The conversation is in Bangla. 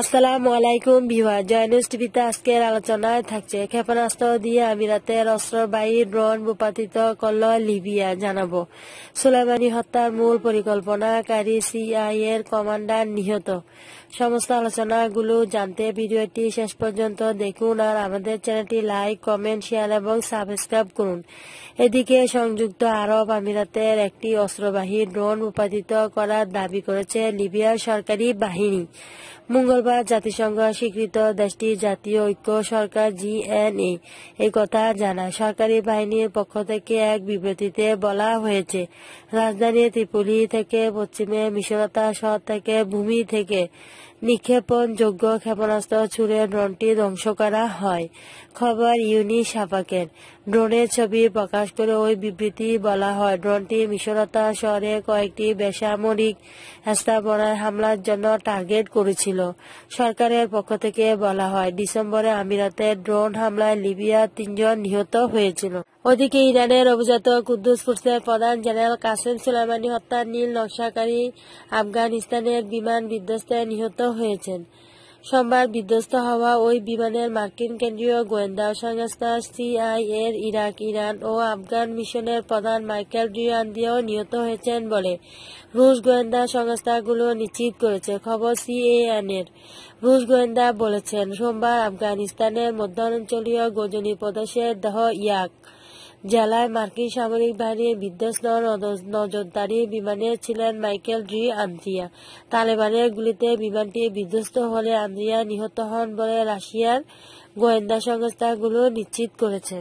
আসসালামু আলাইকুম ভিওয়া জয় নিউজ টিভিতে আজকের আলোচনায় থাকছে ক্ষেপণাস্ত্র দিয়ে আমিরাতের অস্ত্রবাহী ড্রোন ভূপাতিত করল লিবিয়া জানাব সুলাইমানি হত্যার মূল পরিকল্পনাকারী সিআই এর কমান্ডার নিহত সমস্ত আলোচনাগুলো জানতে ভিডিওটি শেষ পর্যন্ত দেখুন আর আমাদের চ্যানেলটি লাইক কমেন্ট শেয়ার এবং সাবস্ক্রাইব করুন এদিকে সংযুক্ত আরব আমিরাতের একটি অস্ত্রবাহী ড্রোন উপাদিত করার দাবি করেছে লিবিয়ার সরকারি বাহিনী মঙ্গলবার শুক্রবার জাতিসংঘ স্বীকৃত দেশটির জাতীয় ঐক্য সরকার জিএনএ এ কথা জানায় সরকারি বাহিনীর পক্ষ থেকে এক বিবৃতিতে বলা হয়েছে রাজধানী ত্রিপুলি থেকে পশ্চিমে মিশরতা শহর থেকে ভূমি থেকে নিক্ষেপণযোগ্য ক্ষেপণাস্ত্র ছুড়ে ড্রোনটি ধ্বংস করা হয় খবর ইউনি সাপাকের ড্রোনের ছবি প্রকাশ করে ওই বিবৃতি বলা হয় ড্রোনটি মিশরতা শহরে কয়েকটি বেসামরিক স্থাপনায় হামলার জন্য টার্গেট করেছিল সরকারের পক্ষ থেকে বলা হয় ডিসেম্বরে আমিরাতে ড্রোন হামলায় লিবিয়া তিনজন নিহত হয়েছিল ওদিকে ইরানের অভিজাত কুদ্দুস ফোর্সের প্রধান জেনারেল কাসেম সুলাইমানি হত্যার নীল নকশাকারী আফগানিস্তানের বিমান বিধ্বস্তে নিহত হয়েছেন সোমবার বিধ্বস্ত হওয়া ওই বিমানের মার্কিন কেন্দ্রীয় গোয়েন্দা সংস্থা এর ইরাক ইরান ও আফগান মিশনের প্রধান মাইকেল দিয়েও নিহত হয়েছেন বলে রুশ গোয়েন্দা সংস্থাগুলো নিশ্চিত করেছে খবর সিএএন এর রুশ গোয়েন্দা বলেছেন সোমবার আফগানিস্তানের মধ্যাঞ্চলীয় গজনী প্রদেশের দহ ইয়াক জেলায় মার্কিন সামরিক বাহিনীর বিধ্বস্ত নজরদারি বিমানে ছিলেন মাইকেল ড্রি আন্দ্রিয়া তালেবানের গুলিতে বিমানটি বিধ্বস্ত হলে আন্দ্রিয়া নিহত হন বলে রাশিয়ার গোয়েন্দা সংস্থাগুলো নিশ্চিত করেছে